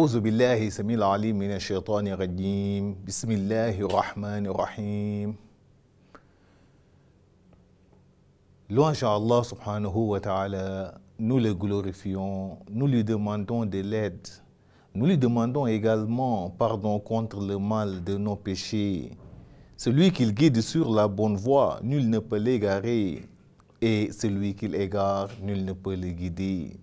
à Allah subhanahu wa nous le glorifions, nous lui demandons de l'aide. Nous lui demandons également pardon contre le mal de nos péchés. Celui qu'il guide sur la bonne voie, nul ne peut l'égarer. Et celui qu'il égare, nul ne peut le guider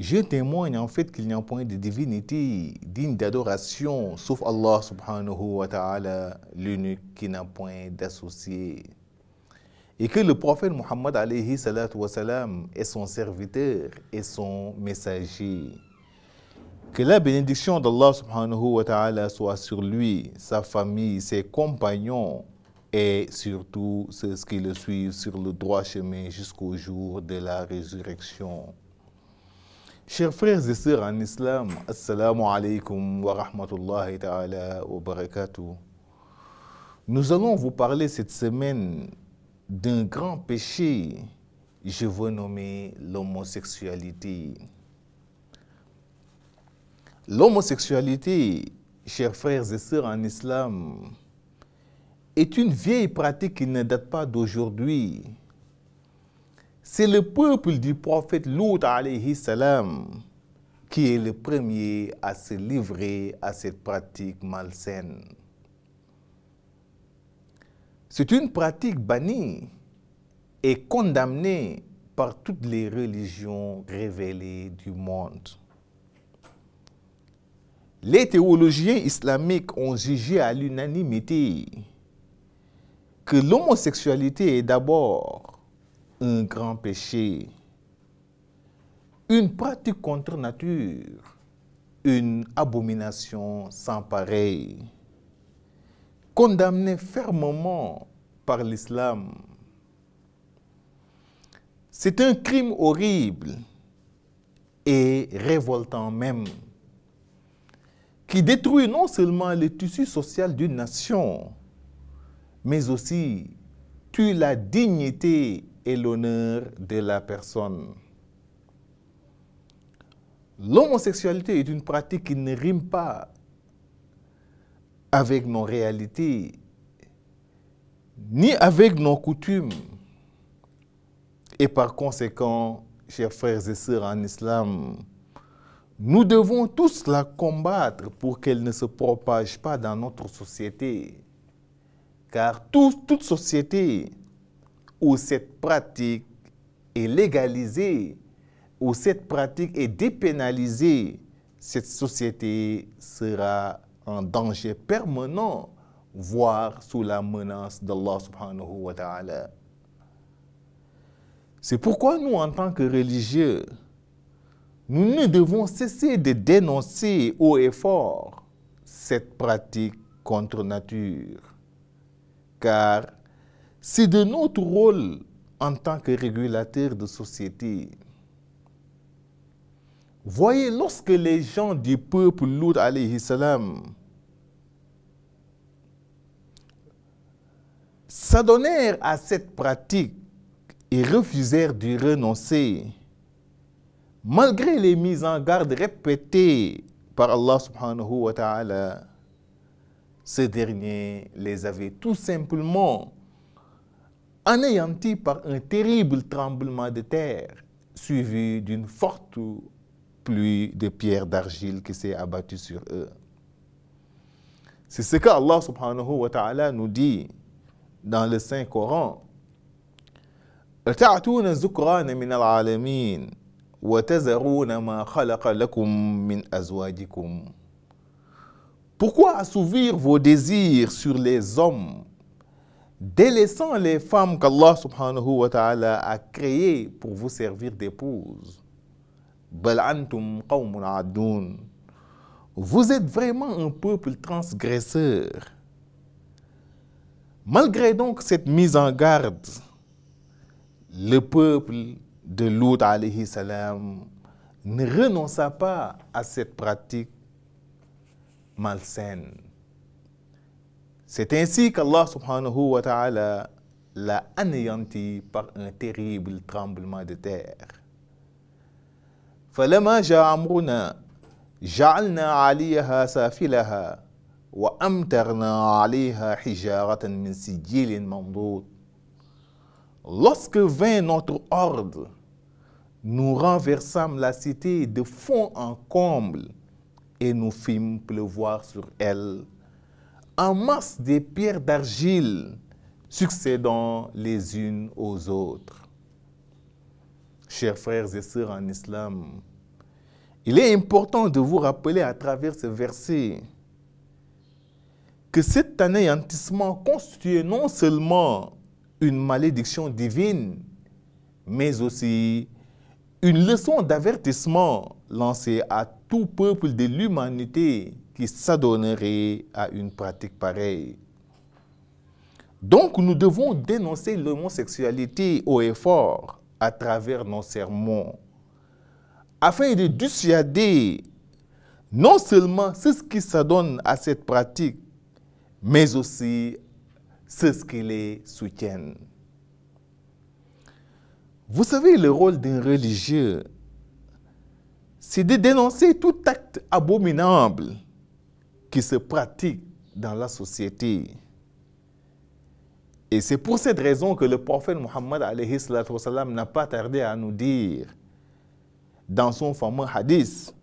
je témoigne en fait qu'il n'y a point de divinité digne d'adoration sauf Allah subhanahu wa ta'ala, l'unique qui n'a point d'associé. Et que le prophète Muhammad alayhi salatu est son serviteur et son messager. Que la bénédiction d'Allah subhanahu wa ta'ala soit sur lui, sa famille, ses compagnons et surtout ceux qui le suivent sur le droit chemin jusqu'au jour de la résurrection. Chers frères et sœurs en islam, Assalamu alaikum wa rahmatullahi ta'ala wa barakatuh. Nous allons vous parler cette semaine d'un grand péché, je veux nommer l'homosexualité. L'homosexualité, chers frères et sœurs en islam, est une vieille pratique qui ne date pas d'aujourd'hui, c'est le peuple du prophète Lout qui est le premier à se livrer à cette pratique malsaine. C'est une pratique bannie et condamnée par toutes les religions révélées du monde. Les théologiens islamiques ont jugé à l'unanimité que l'homosexualité est d'abord un grand péché, une pratique contre nature, une abomination sans pareil, condamnée fermement par l'islam. C'est un crime horrible et révoltant même, qui détruit non seulement le tissu social d'une nation, mais aussi tue la dignité et l'honneur de la personne. L'homosexualité est une pratique qui ne rime pas avec nos réalités, ni avec nos coutumes. Et par conséquent, chers frères et sœurs en islam, nous devons tous la combattre pour qu'elle ne se propage pas dans notre société. Car toute société où cette pratique est légalisée, où cette pratique est dépénalisée, cette société sera en danger permanent, voire sous la menace d'Allah subhanahu wa ta'ala. C'est pourquoi nous, en tant que religieux, nous ne devons cesser de dénoncer haut et fort cette pratique contre nature, car c'est de notre rôle en tant que régulateur de société. Voyez, lorsque les gens du peuple lourd, alayhi salam, s'adonnèrent à cette pratique et refusèrent d'y renoncer, malgré les mises en garde répétées par Allah subhanahu wa ta'ala, ce dernier les avait tout simplement anéanti par un terrible tremblement de terre, suivi d'une forte pluie de pierres d'argile qui s'est abattue sur eux. C'est ce qu'Allah subhanahu wa ta'ala nous dit dans le Saint-Coran. Pourquoi assouvir vos désirs sur les hommes délaissant les femmes qu'Allah subhanahu wa ta'ala a créées pour vous servir d'épouse. Vous êtes vraiment un peuple transgresseur. Malgré donc cette mise en garde, le peuple de Lout alayhi salam ne renonça pas à cette pratique malsaine. C'est ainsi qu'Allah subhanahu wa ta'ala l'a anéanti par un terrible tremblement de terre. Lorsque vint notre ordre, nous renversâmes la cité de fond en comble et nous fîmes pleuvoir sur elle en masse des pierres d'argile succédant les unes aux autres. Chers frères et sœurs en islam, il est important de vous rappeler à travers ce verset que cet anéantissement constituait non seulement une malédiction divine, mais aussi une leçon d'avertissement lancée à tout peuple de l'humanité qui à une pratique pareille. Donc nous devons dénoncer l'homosexualité au effort à travers nos sermons, afin de dissuader non seulement ce qui s'adonne à cette pratique, mais aussi ceux qui les soutiennent. Vous savez, le rôle d'un religieux, c'est de dénoncer tout acte abominable qui se pratique dans la société. Et c'est pour cette raison que le prophète Mohammed n'a pas tardé à nous dire dans son fameux hadith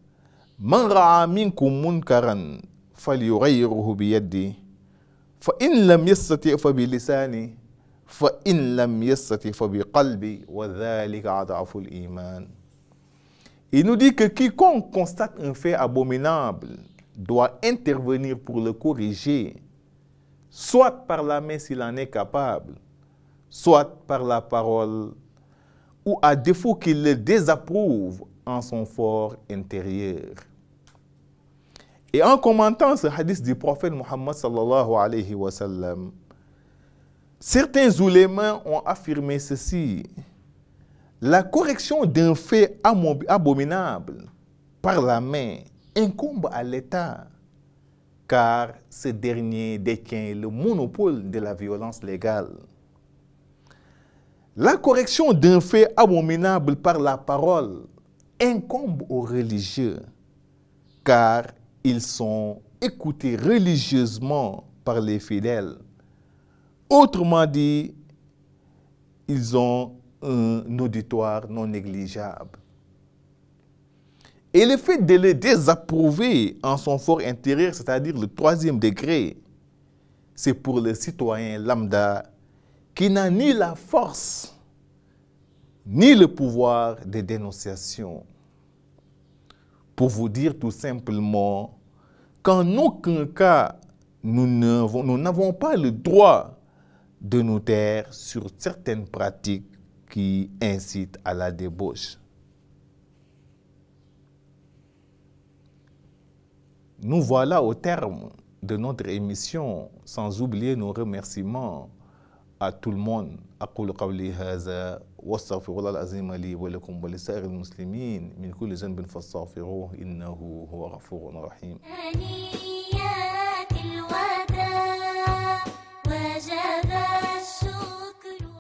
Man ra'a minkum munkaran falyughayyirhu bi yadi fa in lam yastati fa bi lisani fa in lam yastati fa bi qalbi wa dhalika adhafu al-iman. Il nous dit que quiconque constate un fait abominable doit intervenir pour le corriger, soit par la main s'il en est capable, soit par la parole, ou à défaut qu'il le désapprouve en son fort intérieur. Et en commentant ce hadith du prophète Muhammad sallallahu alayhi wa certains oulémains ont affirmé ceci. La correction d'un fait abominable par la main incombe à l'État, car ce dernier détient le monopole de la violence légale. La correction d'un fait abominable par la parole incombe aux religieux, car ils sont écoutés religieusement par les fidèles. Autrement dit, ils ont un auditoire non négligeable. Et le fait de les désapprouver en son fort intérieur, c'est-à-dire le troisième degré, c'est pour le citoyen lambda qui n'a ni la force ni le pouvoir de dénonciation. Pour vous dire tout simplement qu'en aucun cas nous n'avons pas le droit de nous taire sur certaines pratiques qui incitent à la débauche. Nous voilà au terme de notre émission, sans oublier nos remerciements à tout le monde. أقول قولي هذا واستغفر الله العظيم لي ولكم ولسائر المسلمين من كل ذنب فاستغفروه إنه هو غفور رحيم.